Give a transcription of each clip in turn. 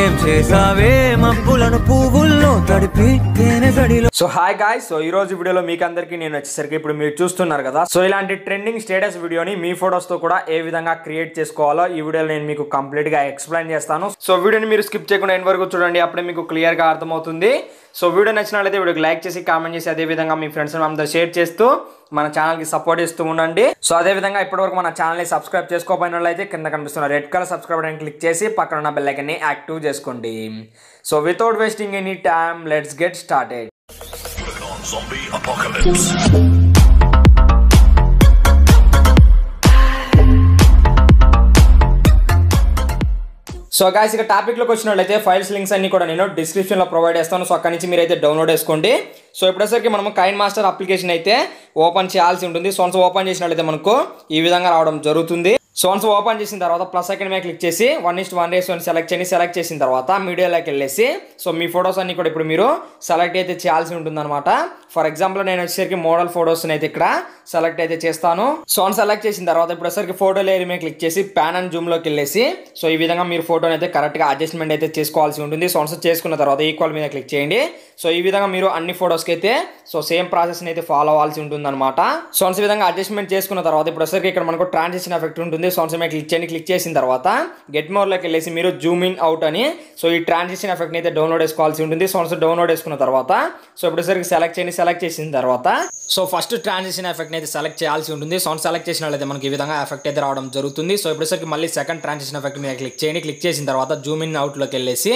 ఏం చేసావే మబ్బులను పువ్వుల్లో తడిపి సో హాయ్ గాయ్ సో ఈ రోజు వీడియోలో మీకు అందరికీ నేను వచ్చేసరికి ఇప్పుడు మీరు చూస్తున్నారు కదా సో ఇలాంటి ట్రెండింగ్ స్టేటస్ వీడియోని మీ ఫొటోస్ తో కూడా ఏ విధంగా క్రియేట్ చేసుకోవాలో ఈ వీడియోలో నేను మీకు కంప్లీట్ గా ఎక్స్ప్లెయిన్ చేస్తాను సో వీడియోని మీరు స్కిప్ చేయకుండా ఎన్ వరకు చూడండి అప్పుడే మీకు క్లియర్ గా అర్థమవుతుంది సో వీడియో నచ్చినట్లయితే వీడియోకి లైక్ చేసి కామెంట్ చేసి అదేవిధంగా మీ ఫ్రెండ్స్ అందరూ షేర్ చేస్తూ మన ఛానల్కి సపోర్ట్ ఇస్తూ ఉండండి సో అదేవిధంగా ఇప్పటివరకు మన ఛానల్ని సబ్స్క్రైబ్ చేసుకోపోయినట్లయితే కింద కనిపిస్తున్న రెడ్ కలర్ సబ్స్క్రైబ్ అని క్లిక్ చేసి పక్కన ఉన్న బెల్లైకన్ని యాక్టివ్ చేసుకోండి so without wasting any time let's get started so guys ఇక టాపిక్లోకి వచ్చినట్లయితే ఫైల్స్ లింక్స్ అన్ని కూడా నేను డిస్క్రిప్షన్లో ప్రొవైడ్ చేస్తాను సో అక్కడి నుంచి మీరు అయితే డౌన్లోడ్ చేసుకోండి సో ఇప్పుడేసరికి మనం కైన్ మాస్టర్ అప్లికేషన్ అయితే ఓపెన్ చేయాల్సి ఉంటుంది సొంత ఓపెన్ చేసినట్లయితే మనకు ఈ విధంగా రావడం జరుగుతుంది సో వన్స్ ఓపెన్ చేసిన తర్వాత ప్లస్ ఐకన్ మీద క్లిక్ చేసి వన్ ఇస్ట్ వన్ రేస్ వన్ సెలెక్ట్ చేయండి సెలెక్ట్ చేసిన తర్వాత మీడియాలోకి వెళ్ళేసి సో మీ ఫొటోస్ అన్ని కూడా ఇప్పుడు మీరు సెలెక్ట్ అయితే చేయాల్సి ఉంటుందన్నమాట ఫర్ ఎగ్జాంపుల్ నేను వచ్చేసరికి మోడల్ ఫొటోస్ని అయితే ఇక్కడ సెలెక్ట్ అయితే చేస్తాను సో సెలెక్ట్ చేసిన తర్వాత ఇప్పుడు వచ్చేసరికి ఫోటో లేరి మీద క్లిక్ చేసి ప్యాన్ అండ్ జూమ్ లోకి వెళ్ళేసి సో ఈ విధంగా మీరు ఫోటోని అయితే కరెక్ట్గా అడ్జస్ట్మెంట్ అయితే చేసుకోవాల్సి ఉంటుంది సో చేసుకున్న తర్వాత ఈక్వల్ మీద క్లిక్ చేయండి సో ఈ విధంగా మీరు అన్ని ఫొటోస్కి అయితే సో సేమ్ ప్రాసెస్ని అయితే ఫాలో అవ్వాల్సి ఉంటుంది అనమాట సో విధంగా అడ్జస్ట్మెంట్ చేసుకున్న తర్వాత ఇప్పుడు వచ్చేసరికి ఇక్కడ మనకు ట్రాన్సిషన్ ఎఫెక్ట్ ఉంటుంది ఉంది సో ఆన్సర్ క్లిక్ చేయండి క్లిక్ చేసిన తర్వాత గెట్ మోర్లోకి వెళ్ళేసి మీరు జూమ్ ఇన్ అవుట్ అని సో ఈ ట్రాన్సిషన్ ఎఫెక్ట్ని అయితే డౌన్లోడ్ చేసుకోవాల్సి ఉంటుంది సో ఆన్సర్ డౌన్లోడ్ చేసుకున్న తర్వాత సో సరికి సెలెక్ట్ చేయండి సెలెక్ట్ చేసిన తర్వాత సో ఫస్ట్ ట్రాన్సిషన్ ఎఫెక్ట్ని అయితే సెలెక్ట్ చేయాల్సి ఉంటుంది సో సెలెక్ట్ చేసిన వాళ్ళు మనకి ఈ విధంగా ఎఫెక్ట్ అయితే రావడం జరుగుతుంది సో ఇప్పుడుసరికి మళ్ళీ సెకండ్ ట్రాన్సిషన్ ఎఫెక్ట్ మీద క్లిక్ చేయండి క్లిక్ చేసిన తర్వాత జూమ్ ఇన్ అవుట్లోకి వెళ్ళేసి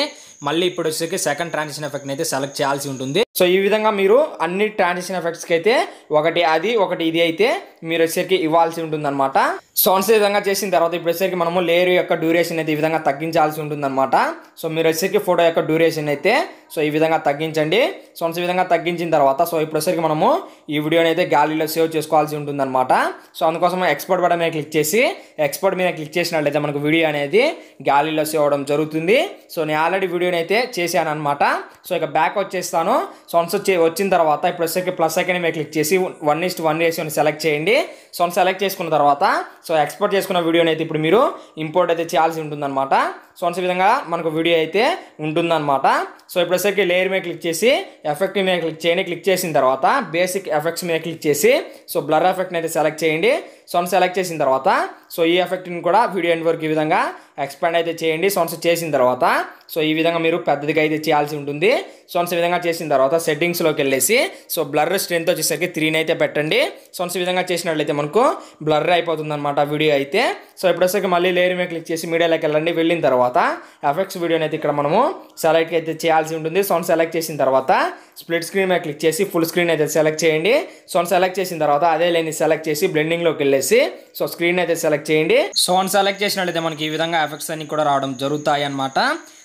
మళ్ళీ ఇప్పుడు వచ్చేసరికి సెకండ్ ట్రాన్సిషన్ ఎఫెక్ట్ని అయితే సెలెక్ట్ చేయాల్సి ఉంటుంది సో ఈ విధంగా మీరు అన్ని ట్రాన్సిషన్ ఎఫెక్ట్స్కి అయితే ఒకటి అది ఒకటి ఇది అయితే మీరు వచ్చేసరికి ఇవ్వాల్సి ఉంటుందన్నమాట సౌండ్స్ ఈ విధంగా చేసిన తర్వాత ఇప్పుడు వచ్చేసరికి మనము లేయర్ యొక్క డ్యూరేషన్ అయితే ఈ విధంగా తగ్గించాల్సి ఉంటుందన్నమాట సో మీరు వచ్చేసరికి ఫోటో యొక్క డ్యూరేషన్ అయితే సో ఈ విధంగా తగ్గించండి సౌండ్స్ విధంగా తగ్గించిన తర్వాత సో ఇప్పుడు వచ్చేసరికి మనము ఈ వీడియోని అయితే గ్యాలరీలో సేవ్ చేసుకోవాల్సి ఉంటుందన్నమాట సో అందుకోసం ఎక్స్పోర్ట్ బటన్ మీద క్లిక్ చేసి ఎక్స్పర్ట్ మీద క్లిక్ చేసినట్లయితే మనకు వీడియో అనేది గ్యాలరీలో సేవ్ అవ్వడం జరుగుతుంది సో నేను ఆల్రెడీ వీడియోని అయితే చేశాను అనమాట సో ఇక బ్యాక్ వచ్చేస్తాను సొన్స్ వచ్చి వచ్చిన తర్వాత ఇప్పుడు వచ్చేసరికి ప్లస్ సెకండ్ మీరు క్లిక్ చేసి వన్ ఇస్ట్ వన్ రేషియోని సెలెక్ట్ చేయండి సొన్ సెలెక్ట్ చేసుకున్న తర్వాత సో ఎక్స్పోర్ట్ చేసుకున్న వీడియోని అయితే ఇప్పుడు మీరు ఇంపోర్ట్ అయితే చేయాల్సి ఉంటుందన్నమాట సొన్స్ విధంగా మనకు వీడియో అయితే ఉంటుందన్నమాట సో ఇప్పుడు వచ్చేసరికి లేయర్ మీద క్లిక్ చేసి ఎఫెక్ట్ మీద క్లిక్ చేయండి క్లిక్ చేసిన తర్వాత బేసిక్ ఎఫెక్ట్స్ మీద క్లిక్ చేసి సో బ్లర్ ఎఫెక్ట్ని అయితే సెలెక్ట్ చేయండి సొన్స్ సెలెక్ట్ చేసిన తర్వాత సో ఈ ఎఫెక్ట్ని కూడా వీడియో ఎండ్ వరకు ఈ విధంగా ఎక్స్పాండ్ అయితే చేయండి సోన్స్ చేసిన తర్వాత సో ఈ విధంగా మీరు పెద్దదిగా అయితే చేయాల్సి ఉంటుంది సోన్స్ విధంగా చేసిన తర్వాత సెట్టింగ్స్లోకి వెళ్ళేసి సో బ్లర్ స్ట్రెంత్ వచ్చేసరికి త్రీని అయితే పెట్టండి సోన్స్ విధంగా చేసినట్లయితే మనకు బ్లర్ అయిపోతుంది అనమాట వీడియో అయితే సో ఇప్పుడొసరికి మళ్ళీ లేరు మీద క్లిక్ చేసి మీడియాలోకి వెళ్ళండి వెళ్ళిన తర్వాత ఎఫెక్ట్స్ వీడియోని అయితే ఇక్కడ మనము సెలెక్ట్ అయితే చేయాల్సి ఉంటుంది సౌండ్ సెలెక్ట్ చేసిన తర్వాత స్ప్లిట్ స్క్రీన్ మీద క్లిక్ చేసి ఫుల్ స్క్రీన్ అయితే సెలెక్ట్ చేయండి సో సెలెక్ట్ చేసిన తర్వాత అదే లైన్ సెలెక్ట్ చేసి బ్లెండింగ్లోకి వెళ్ళేసి సో స్క్రీన్ అయితే సెలెక్ట్ చేయండి సో సెలెక్ట్ చేసినట్లయితే మనకి ఈ విధంగా ఎఫెక్ట్స్ అన్ని కూడా రావడం జరుగుతాయి అనమాట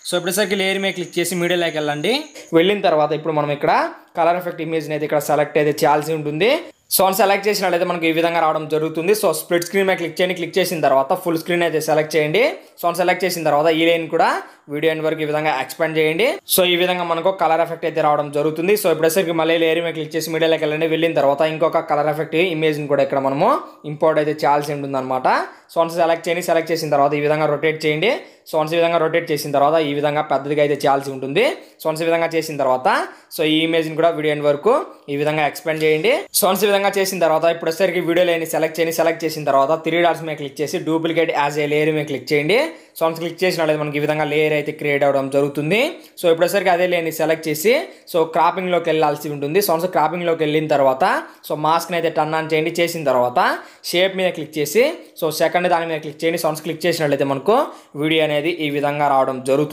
సో ఇప్పుడు సరికి లేయర్ మీద క్లిక్ చేసి మీడియాలోకి వెళ్ళండి వెళ్ళిన తర్వాత ఇప్పుడు మనం ఇక్కడ కలర్ ఎఫెక్ట్ ఇమేజ్ అయితే ఇక్కడ సెలెక్ట్ అయితే చేయాల్సి ఉంటుంది సోన్ సెలెక్ట్ చేసినట్లయితే మనకి ఈ విధంగా రావడం జరుగుతుంది సో స్ప్లిట్ స్క్రీన్ మీద క్లిక్ చేయండి క్లిక్ చేసిన తర్వాత ఫుల్ స్క్రీన్ అయితే సెలెక్ట్ చేయండి సో సెలెక్ట్ చేసిన తర్వాత ఈ లైన్ కూడా వీడియో ఎండ్ వరకు ఈ విధంగా ఎక్స్పెండ్ చేయండి సో ఈ విధంగా మనకు కలర్ ఎఫెక్ట్ అయితే రావడం జరుగుతుంది సో ఇప్పుడేసరికి మళ్ళీ లేయర్ మీకు క్లిక్ చేసి మీడియాలోకి వెళ్ళండి వెళ్ళిన తర్వాత ఇంకొక కలర్ ఎఫెక్ట్ ఇమేజ్ని కూడా ఇక్కడ మనము ఇంపోర్ట్ అయితే చేయాల్సి ఉంటుందన్నమాట సో సెలెక్ట్ చేయండి సెలెక్ట్ చేసిన తర్వాత ఈ విధంగా రొటేట్ చేయండి సో ఈ విధంగా రొటేట్ చేసిన తర్వాత ఈ విధంగా పెద్దదిగా అయితే చేయాల్సి ఉంటుంది సో ఈ విధంగా చేసిన తర్వాత సో ఈ ఇమేజ్ని కూడా వీడియో ఎండ్ వరకు ఈ విధంగా ఎక్స్పెండ్ చేయండి సో ఈ విధంగా చేసిన తర్వాత ఇప్పుడు వచ్చేసరికి వీడియో లేని సెలెక్ట్ చేయండి సెలెక్ట్ చేసిన తర్వాత త్రీ డాట్స్ మీద క్లిక్ చేసి డూప్లికేట్ యాజ్ ఏ లేయర్ మీద క్లిక్ చేయండి సో క్లిక్ చేసినట్లయితే మనకి ఈ విధంగా లేయర్ అయితే క్రియేట్ అవడం జరుగుతుంది సో ఇప్పుడేసరికి అదే లేని సెలెక్ట్ చేసి సో క్రాపింగ్లోకి వెళ్ళాల్సి ఉంటుంది సో క్రాపింగ్లోకి వెళ్ళిన తర్వాత సో మాస్క్ని అయితే టర్న్ ఆన్ చేయండి చేసిన తర్వాత షేప్ మీద క్లిక్ చేసి సో సెకండ్ దాని మీద క్లిక్ చేయండి సౌండ్స్ క్లిక్ చేసినట్లయితే మనకు వీడియో అనేది ఈ విధంగా రావడం జరుగుతుంది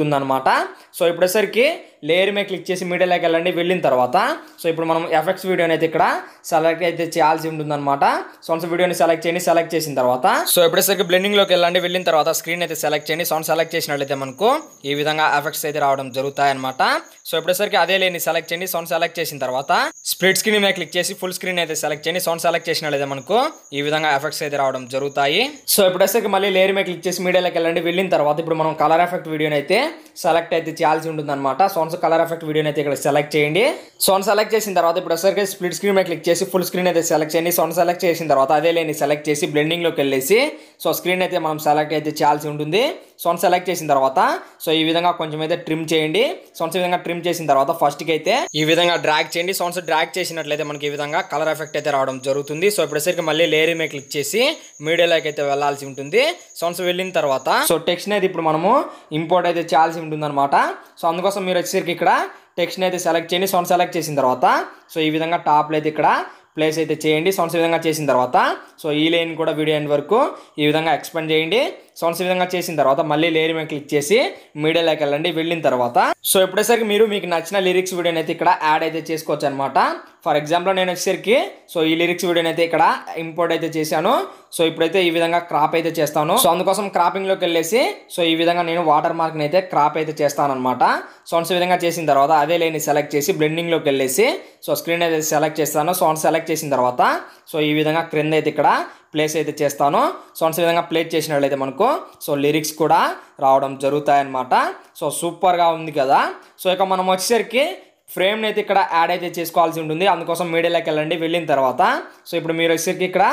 సో ఇప్పుడేసరికి లేయర్ మీద క్లిక్ చేసి మీడియాలోకి వెళ్ళండి వెళ్ళిన తర్వాత సో ఇప్పుడు మనం ఎఫెక్ట్స్ వీడియోని అయితే ఇక్కడ సెలెక్ట్ అయితే చేయాల్సి ఉంటుందన్నమాట సౌండ్స్ వీడియోని సెలెక్ట్ చేయండి సెలెక్ట్ చేసిన తర్వాత సో ఎప్పుడేసరికి బ్లెండింగ్లోకి వెళ్ళండి వెళ్ళిన తర్వాత స్క్రీన్ అయితే సెలెక్ట్ చేయండి సౌండ్ సెలెక్ట్ చేసినట్లయితే మనకు ఈ విధంగా ఎఫెక్ట్స్ అయితే రావడం జరుగుతాయి అనమాట సో ఎప్పుడేసరికి అదే లేని సెలెక్ట్ చేయండి సౌండ్ సెలెక్ట్ చేసిన తర్వాత స్ప్లిట్ స్క్రీన్ మీద క్లిక్ చేసి ఫుల్ స్క్రీన్ అయితే సెలెక్ట్ చేయండి సౌండ్ సెలెక్ట్ చేసినట్లయితే మనకు ఈ విధంగా ఎఫెక్ట్స్ అయితే రావడం జరుగుతాయి సో ఎప్పుడేసరికి మళ్ళీ లేయర్ మీద క్లిక్ చేసి మీడియాలోకి వెళ్ళండి వెళ్ళిన తర్వాత ఇప్పుడు మనం కలర్ ఎఫెక్ట్ వీడియోని అయితే సెలెక్ట్ అయితే చేయాల్సి ఉంటుంది అనమాట సౌండ్ సోన్స్ కలర్ ఎఫెక్ట్ వీడియోని అయితే ఇక్కడ సెలెక్ట్ చేయండి సోన్ సెలెక్ట్ చేసిన తర్వాత ఇప్పుడు ఒకసారి స్ప్లిట్ స్క్రీన్ మీద క్లిక్ చేసి ఫుల్ స్క్రీన్ అయితే సెలెక్ట్ చేయండి సౌండ్ సెలెక్ట్ చేసిన తర్వాత అదే లేని సెలెక్ట్ చేసి బ్లెండింగ్లోకి వెళ్ళేసి సో స్క్రీన్ అయితే మనం సెలెక్ట్ అయితే చేయాల్సి ఉంటుంది సోన్ సెలెక్ట్ చేసిన తర్వాత సో ఈ విధంగా కొంచెం అయితే ట్రిమ్ చేయండి సోన్స్ ఈ విధంగా ట్రిమ్ చేసిన తర్వాత ఫస్ట్కి అయితే ఈ విధంగా డ్రాగ్ చేయండి సోన్స్ డ్రాగ్ చేసినట్లయితే మనకి ఈ విధంగా కలర్ ఎఫెక్ట్ అయితే రావడం జరుగుతుంది సో ఇప్పుడుసరికి మళ్ళీ లేరీ మీద క్లిక్ చేసి మీడియాలోకి అయితే వెళ్లాల్సి ఉంటుంది సోన్స్ వెళ్ళిన తర్వాత సో టెక్స్ట్ అయితే ఇప్పుడు మనము ఇంపోర్ట్ అయితే చేయాల్సి ఉంటుంది సో అందుకోసం మీరు వచ్చి వచ్చేసరికి ఇక్కడ టెక్స్ట్ని అయితే సెలెక్ట్ చేయండి సౌండ్ సెలెక్ట్ చేసిన తర్వాత సో ఈ విధంగా టాప్లో అయితే ఇక్కడ ప్లేస్ అయితే చేయండి సౌండ్స్ విధంగా చేసిన తర్వాత సో ఈ లైన్ కూడా వీడియో ఎండ్ వరకు ఈ విధంగా ఎక్స్పెండ్ చేయండి సోన్స్ విధంగా చేసిన తర్వాత మళ్ళీ లేరి మీద క్లిక్ చేసి మీడియాలోకి వెళ్ళండి వెళ్ళిన తర్వాత సో ఎప్పుడేసరికి మీరు మీకు నచ్చిన లిరిక్స్ వీడియోని అయితే ఇక్కడ యాడ్ అయితే చేసుకోవచ్చు అనమాట ఫర్ ఎగ్జాంపుల్ నేను వచ్చేసరికి సో ఈ లిరిక్స్ వీడియోని అయితే ఇక్కడ ఇంపోర్ట్ అయితే చేశాను సో ఇప్పుడైతే ఈ విధంగా క్రాప్ అయితే చేస్తాను సో అందుకోసం క్రాపింగ్లోకి వెళ్ళేసి సో ఈ విధంగా నేను వాటర్ మార్క్ని అయితే క్రాప్ అయితే చేస్తాను అనమాట సౌండ్స్ విధంగా చేసిన తర్వాత అదే లేని సెలెక్ట్ చేసి బ్లెండింగ్లోకి వెళ్ళేసి సో స్క్రీన్ అయితే సెలెక్ట్ చేస్తాను సౌండ్ సెలెక్ట్ చేసిన తర్వాత సో ఈ విధంగా క్రింద అయితే ఇక్కడ ప్లేస్ అయితే చేస్తానో సో అన్స్ విధంగా ప్లేస్ చేసినట్లయితే మనకు సో లిరిక్స్ కూడా రావడం జరుగుతాయన్నమాట సో సూపర్గా ఉంది కదా సో ఇక మనం వచ్చేసరికి ఫ్రేమ్ని అయితే ఇక్కడ యాడ్ అయితే చేసుకోవాల్సి ఉంటుంది అందుకోసం మీడియాలోకి వెళ్ళండి వెళ్ళిన తర్వాత సో ఇప్పుడు మీరు వచ్చేసరికి ఇక్కడ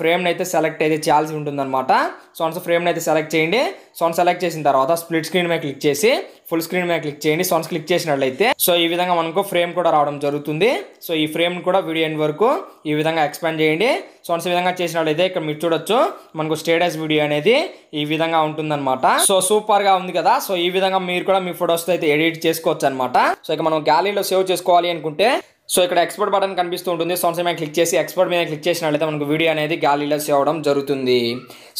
ఫ్రేమ్ని అయితే సెలెక్ట్ అయితే చేయాల్సి ఉంటుందన్నమాట సోన్స్ ఫ్రేమ్ని అయితే సెలెక్ట్ చేయండి సోన్ సెలెక్ట్ చేసిన తర్వాత స్ప్లిట్ స్క్రీన్ మీద క్లిక్ చేసి ఫుల్ స్క్రీన్ మీద క్లిక్ చేయండి సోన్స్ క్లిక్ చేసినట్లయితే సో ఈ విధంగా మనకు ఫ్రేమ్ కూడా రావడం జరుగుతుంది సో ఈ ఫ్రేమ్ కూడా వీడియో ఎండ్ వరకు ఈ విధంగా ఎక్స్పాండ్ చేయండి సోన్స్ విధంగా చేసినట్లయితే ఇక్కడ మీరు చూడొచ్చు మనకు స్టేటస్ వీడియో అనేది ఈ విధంగా ఉంటుందన్నమాట సో సూపర్ గా ఉంది కదా సో ఈ విధంగా మీరు కూడా మీ ఫొటోస్ అయితే ఎడిట్ చేసుకోవచ్చు అనమాట సో ఇక మనం గ్యాలరీలో సేవ్ చేసుకోవాలి అనుకుంటే సో ఇక్కడ ఎక్స్పోర్ట్ బటన్ కనిపిస్తూ ఉంటుంది సౌండ్స్ మీద క్లిక్ చేసి ఎక్స్పోర్ట్ మీద క్లిక్ చేసినట్లయితే మనకు వీడియో అనేది గాలిలో సేవ్ జరుగుతుంది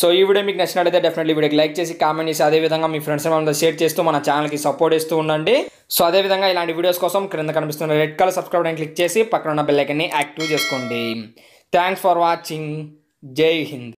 సో ఈ వీడియో మీకు నచ్చినట్లయితే డెఫినెట్లీ వీడియోకి లైక్ చేసి కామెంట్ చేసి అదేవిధంగా మీ ఫ్రెండ్స్ మనతో షేర్ చేస్తూ మన ఛానల్కి సపోర్ట్ ఇస్తూ ఉండండి సో అదేవిధంగా ఇలాంటి వీడియోస్ కోసం క్రింద కనిపిస్తున్న రెడ్ కలర్ సబ్స్క్రైబ్ అని క్లిక్ చేసి పక్కన ఉన్న బెల్లైకన్ని యాక్టివ్ చేసుకోండి thanks for watching Jai Hind